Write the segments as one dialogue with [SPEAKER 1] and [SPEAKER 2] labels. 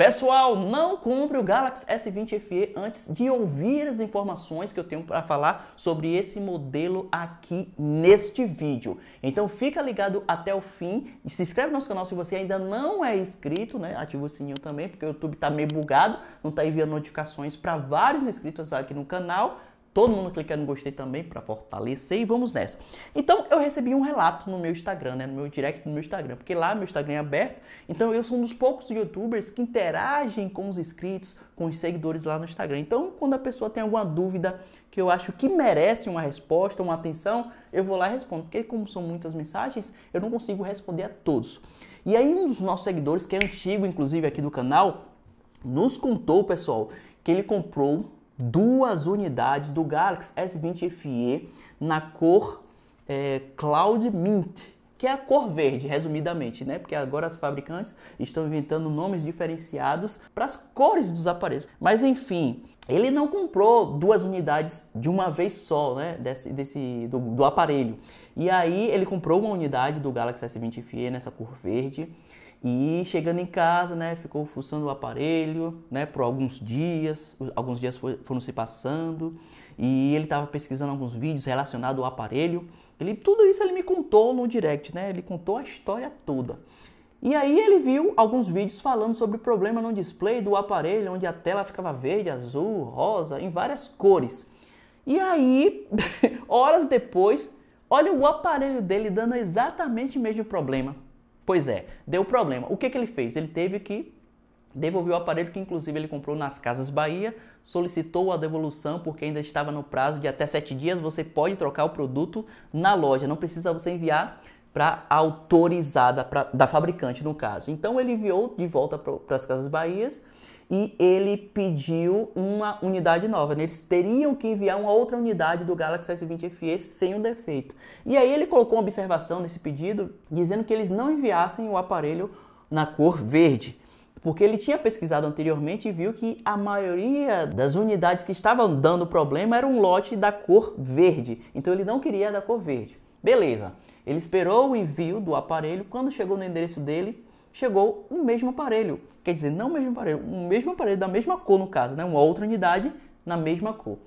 [SPEAKER 1] Pessoal, não compre o Galaxy S20 FE antes de ouvir as informações que eu tenho para falar sobre esse modelo aqui neste vídeo. Então fica ligado até o fim e se inscreve no nosso canal se você ainda não é inscrito, né? Ativa o sininho também, porque o YouTube tá meio bugado, não tá enviando notificações para vários inscritos aqui no canal. Todo mundo clicando no gostei também para fortalecer e vamos nessa. Então eu recebi um relato no meu Instagram, né, no meu direct no meu Instagram, porque lá meu Instagram é aberto. Então eu sou um dos poucos youtubers que interagem com os inscritos, com os seguidores lá no Instagram. Então quando a pessoa tem alguma dúvida que eu acho que merece uma resposta, uma atenção, eu vou lá e respondo, porque como são muitas mensagens, eu não consigo responder a todos. E aí um dos nossos seguidores, que é antigo inclusive aqui do canal, nos contou, pessoal, que ele comprou duas unidades do Galaxy S20 FE na cor é, Cloud Mint, que é a cor verde, resumidamente, né? Porque agora os fabricantes estão inventando nomes diferenciados para as cores dos aparelhos. Mas enfim, ele não comprou duas unidades de uma vez só, né? Desse, desse, do, do aparelho. E aí ele comprou uma unidade do Galaxy S20 FE nessa cor verde e chegando em casa, né, ficou fuçando o aparelho, né, por alguns dias, alguns dias foram se passando, e ele estava pesquisando alguns vídeos relacionados ao aparelho. Ele, tudo isso ele me contou no direct, né? Ele contou a história toda. E aí ele viu alguns vídeos falando sobre o problema no display do aparelho, onde a tela ficava verde, azul, rosa, em várias cores. E aí, horas depois, olha o aparelho dele dando exatamente o mesmo problema. Pois é, deu problema. O que, que ele fez? Ele teve que devolver o aparelho que inclusive ele comprou nas Casas Bahia, solicitou a devolução porque ainda estava no prazo de até sete dias, você pode trocar o produto na loja, não precisa você enviar para autorizada pra, da fabricante no caso. Então ele enviou de volta para as Casas Bahias e ele pediu uma unidade nova. Né? Eles teriam que enviar uma outra unidade do Galaxy S20 FE sem o um defeito. E aí ele colocou uma observação nesse pedido dizendo que eles não enviassem o aparelho na cor verde porque ele tinha pesquisado anteriormente e viu que a maioria das unidades que estavam dando problema era um lote da cor verde, então ele não queria da cor verde. Beleza, ele esperou o envio do aparelho, quando chegou no endereço dele, chegou o mesmo aparelho. Quer dizer, não o mesmo aparelho, o mesmo aparelho da mesma cor, no caso, né? uma outra unidade na mesma cor.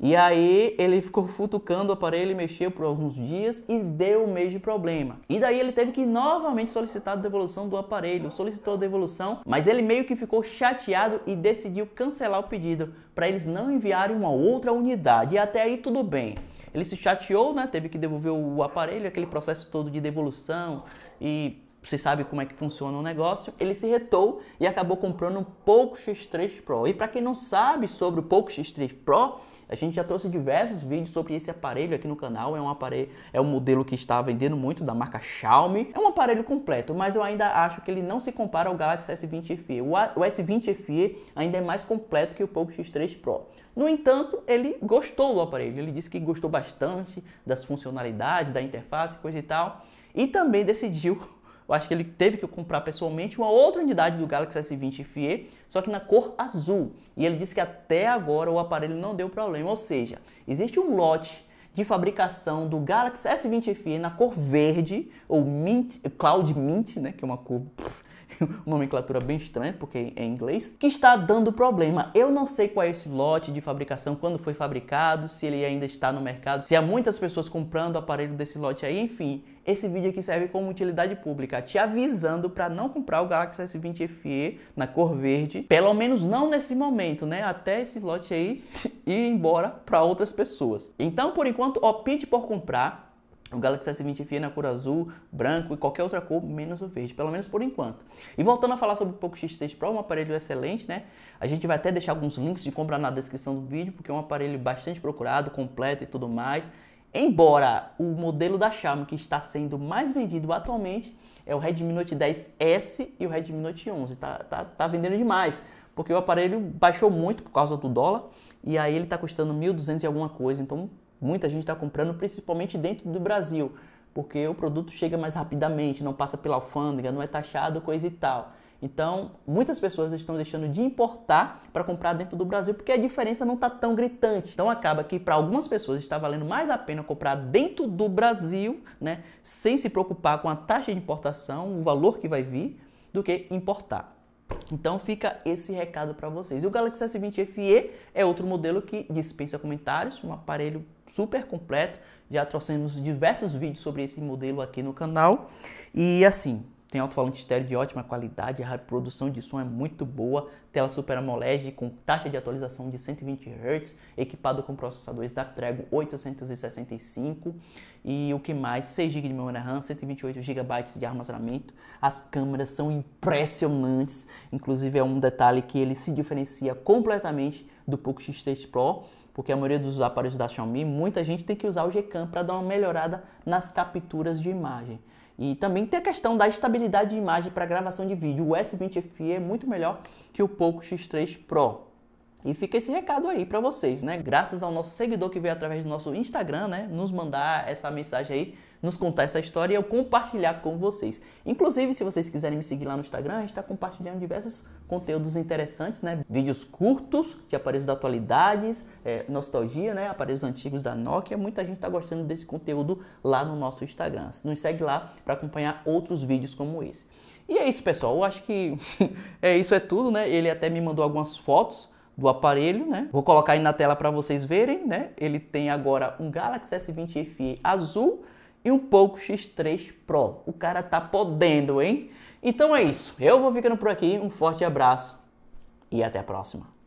[SPEAKER 1] E aí ele ficou futucando o aparelho, mexeu por alguns dias e deu o mesmo problema. E daí ele teve que novamente solicitar a devolução do aparelho, solicitou a devolução, mas ele meio que ficou chateado e decidiu cancelar o pedido para eles não enviarem uma outra unidade. E até aí tudo bem. Ele se chateou, né? Teve que devolver o aparelho, aquele processo todo de devolução e você sabe como é que funciona o negócio, ele se retou e acabou comprando o Poco X3 Pro. E para quem não sabe sobre o Poco X3 Pro, a gente já trouxe diversos vídeos sobre esse aparelho aqui no canal. É um aparelho, é um modelo que está vendendo muito da marca Xiaomi. É um aparelho completo, mas eu ainda acho que ele não se compara ao Galaxy S20 FE. O, o S20 FE ainda é mais completo que o Poco X3 Pro. No entanto, ele gostou do aparelho. Ele disse que gostou bastante das funcionalidades, da interface, coisa e tal, e também decidiu eu acho que ele teve que comprar pessoalmente uma outra unidade do Galaxy S20 FE, só que na cor azul. E ele disse que até agora o aparelho não deu problema, ou seja, existe um lote de fabricação do Galaxy S20 FE na cor verde, ou mint, cloud mint, né, que é uma cor... Pff, nomenclatura bem estranha, porque é em inglês, que está dando problema. Eu não sei qual é esse lote de fabricação, quando foi fabricado, se ele ainda está no mercado, se há muitas pessoas comprando o aparelho desse lote aí, enfim. Esse vídeo aqui serve como utilidade pública, te avisando para não comprar o Galaxy S20 FE na cor verde, pelo menos não nesse momento, né? Até esse lote aí ir embora para outras pessoas. Então, por enquanto, opte por comprar o Galaxy S20 FE é na cor azul, branco e qualquer outra cor, menos o verde, pelo menos por enquanto. E voltando a falar sobre o Poco X3 Pro, é um aparelho excelente, né? A gente vai até deixar alguns links de compra na descrição do vídeo, porque é um aparelho bastante procurado, completo e tudo mais. Embora o modelo da Xiaomi que está sendo mais vendido atualmente é o Redmi Note 10S e o Redmi Note 11. Tá, tá, tá vendendo demais, porque o aparelho baixou muito por causa do dólar e aí ele está custando 1.200 e alguma coisa. Então Muita gente está comprando, principalmente dentro do Brasil, porque o produto chega mais rapidamente, não passa pela alfândega, não é taxado, coisa e tal. Então, muitas pessoas estão deixando de importar para comprar dentro do Brasil porque a diferença não está tão gritante. Então, acaba que para algumas pessoas está valendo mais a pena comprar dentro do Brasil, né, sem se preocupar com a taxa de importação, o valor que vai vir, do que importar. Então fica esse recado para vocês. E o Galaxy S20 FE é outro modelo que dispensa comentários, um aparelho super completo. Já trouxemos diversos vídeos sobre esse modelo aqui no canal. E assim, tem alto-falante estéreo de ótima qualidade, a produção de som é muito boa, tela Super AMOLED com taxa de atualização de 120 Hz, equipado com processadores da Trego 865 e o que mais, 6 GB de memória RAM, 128 GB de armazenamento. As câmeras são impressionantes, inclusive é um detalhe que ele se diferencia completamente do Poco X3 Pro, porque a maioria dos aparelhos da Xiaomi, muita gente tem que usar o Gcam para dar uma melhorada nas capturas de imagem. E também tem a questão da estabilidade de imagem para gravação de vídeo. O S20 FE é muito melhor que o Poco X3 Pro. E fica esse recado aí para vocês, né? Graças ao nosso seguidor que veio através do nosso Instagram, né, nos mandar essa mensagem aí nos contar essa história e eu compartilhar com vocês. Inclusive, se vocês quiserem me seguir lá no Instagram, a gente está compartilhando diversos conteúdos interessantes, né? Vídeos curtos de aparelhos da atualidades, é, nostalgia, né? Aparelhos antigos da Nokia. Muita gente está gostando desse conteúdo lá no nosso Instagram. Nos segue lá para acompanhar outros vídeos como esse. E é isso, pessoal. Eu acho que é isso é tudo, né? Ele até me mandou algumas fotos do aparelho, né? Vou colocar aí na tela para vocês verem, né? Ele tem agora um Galaxy S20 FE azul e um pouco X3 Pro. O cara tá podendo, hein? Então é isso. Eu vou ficando por aqui. Um forte abraço e até a próxima.